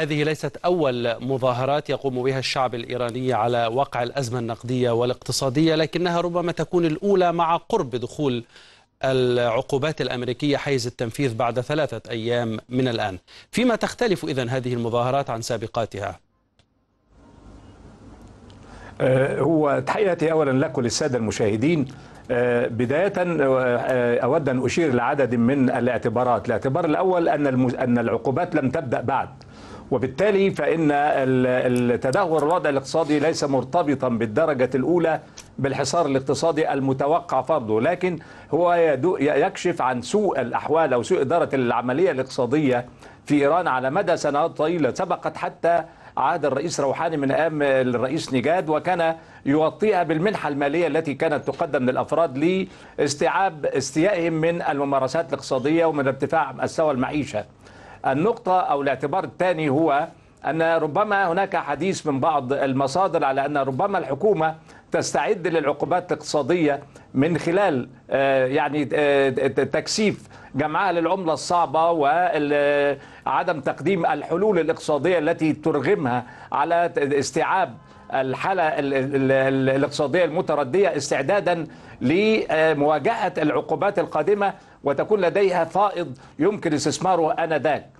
هذه ليست أول مظاهرات يقوم بها الشعب الإيراني على وقع الأزمة النقدية والاقتصادية لكنها ربما تكون الأولى مع قرب دخول العقوبات الأمريكية حيز التنفيذ بعد ثلاثة أيام من الآن فيما تختلف إذن هذه المظاهرات عن سابقاتها؟ آه، هو تحياتي أولا لكم للسادة المشاهدين آه، بداية آه، أود أن أشير لعدد من الاعتبارات الاعتبار الأول أن العقوبات لم تبدأ بعد وبالتالي فإن التدهور الوضع الاقتصادي ليس مرتبطا بالدرجة الأولى بالحصار الاقتصادي المتوقع فرضه لكن هو يكشف عن سوء الأحوال أو سوء إدارة العملية الاقتصادية في إيران على مدى سنوات طويلة سبقت حتى عهد الرئيس روحاني من أيام الرئيس نجاد وكان يغطيها بالمنحة المالية التي كانت تقدم للأفراد لاستيعاب استيائهم من الممارسات الاقتصادية ومن ارتفاع مستوى المعيشة النقطة أو الاعتبار الثاني هو أن ربما هناك حديث من بعض المصادر على أن ربما الحكومة تستعد للعقوبات الاقتصادية من خلال آه، يعني آه، تكثيف جمعها للعملة الصعبة وعدم تقديم الحلول الاقتصادية التي ترغمها على استيعاب الحالة الاقتصادية المتردية استعدادا لمواجهة العقوبات القادمة وتكون لديها فائض يمكن استثماره آنذاك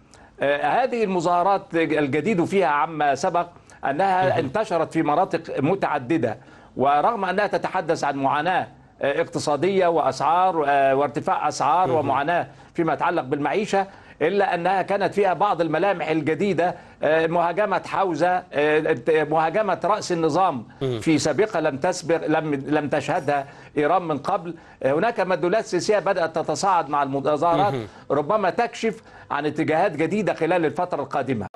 آه، هذه المظاهرات الجديد فيها عما سبق أنها انتشرت في مناطق متعددة ورغم أنها تتحدث عن معاناة آه، اقتصادية وأسعار آه، وارتفاع أسعار ومعاناة فيما يتعلق بالمعيشة إلا أنها كانت فيها بعض الملامح الجديدة آه، مهاجمة حوزة آه، آه، مهاجمة رأس النظام في سابقة لم تسبق لم لم تشهدها إيران من قبل هناك مدلولات سياسية بدأت تتصاعد مع المظاهرات ربما تكشف عن اتجاهات جديدة خلال الفترة القادمة